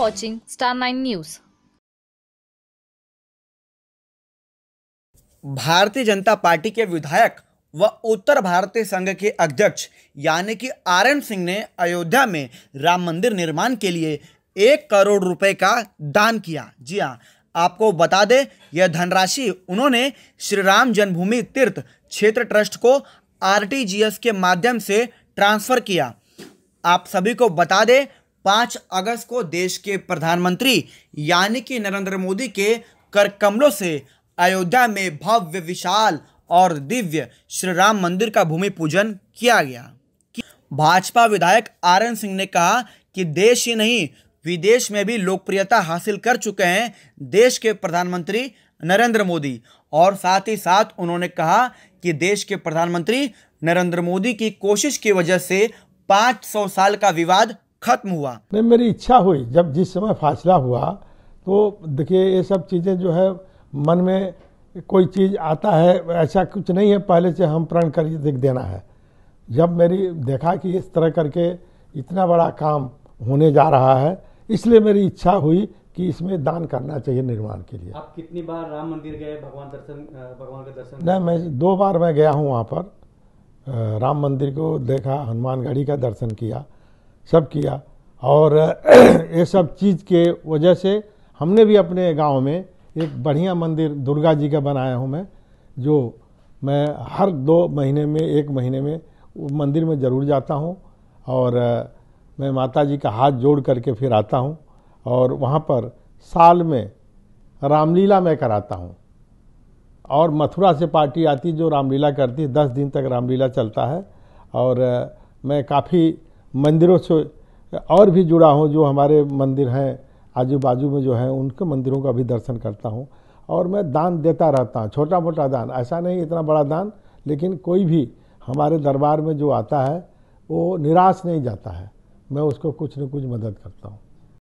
watching star nine news भारतीय जनता party के विधायक व उत्तर भारतीय संघ के अध्यक्ष यानी कि आर एन सिंह ने अयोध्या में राम मंदिर निर्माण के लिए एक करोड़ रुपए का दान किया जी हाँ आपको बता दें यह धनराशि उन्होंने श्री राम जन्मभूमि तीर्थ क्षेत्र ट्रस्ट को आरटीजीएस के माध्यम से ट्रांसफ़र किया आप सभी को बता दें पाँच अगस्त को देश के प्रधानमंत्री यानी कि नरेंद्र मोदी के कर कमलों से अयोध्या में भव्य विशाल और दिव्य श्री राम मंदिर का भूमि पूजन किया गया भाजपा विधायक आर एन सिंह ने कहा कि देश ही नहीं विदेश में भी लोकप्रियता हासिल कर चुके हैं देश के प्रधानमंत्री नरेंद्र मोदी और साथ ही साथ उन्होंने कहा कि देश के प्रधानमंत्री नरेंद्र मोदी की कोशिश की वजह से 500 साल का विवाद खत्म हुआ नहीं मेरी इच्छा हुई जब जिस समय फासला हुआ तो देखिए ये सब चीज़ें जो है मन में कोई चीज़ आता है ऐसा कुछ नहीं है पहले से हम प्रण कर देख देना है जब मेरी देखा कि इस तरह करके इतना बड़ा काम होने जा रहा है इसलिए मेरी इच्छा हुई कि इसमें दान करना चाहिए निर्माण के लिए आप कितनी बार राम मंदिर गए भगवान दर्शन भगवान के दर्शन नहीं मैं दो बार मैं गया हूँ वहाँ पर राम मंदिर को देखा हनुमान गढ़ी का दर्शन किया सब किया और ये सब चीज़ के वजह से हमने भी अपने गांव में एक बढ़िया मंदिर दुर्गा जी का बनाया हूँ मैं जो मैं हर दो महीने में एक महीने में मंदिर में ज़रूर जाता हूँ और मैं माता जी का हाथ जोड़ करके फिर आता हूँ और वहाँ पर साल में रामलीला मैं कराता हूँ और मथुरा से पार्टी आती जो रामलीला करती है दस दिन तक रामलीला चलता है और मैं काफ़ी मंदिरों से और भी जुड़ा हूँ जो हमारे मंदिर हैं आजू बाजू में जो है उनके मंदिरों का भी दर्शन करता हूँ और मैं दान देता रहता हूँ छोटा मोटा दान ऐसा नहीं इतना बड़ा दान लेकिन कोई भी हमारे दरबार में जो आता है वो निराश नहीं जाता है मैं उसको कुछ न कुछ मदद करता हूँ